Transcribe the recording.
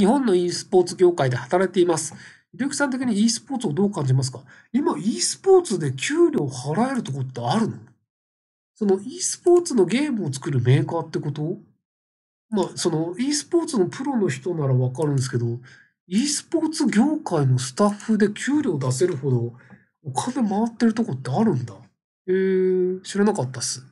日本の e スポーツ業界で働いています。ひろゆさん的に e スポーツをどう感じますか今 e スポーツで給料払えるとこってあるのその e スポーツのゲームを作るメーカーってことまあ、その e スポーツのプロの人ならわかるんですけど、e スポーツ業界のスタッフで給料出せるほどお金回ってるとこってあるんだ。えー、知らなかったっす。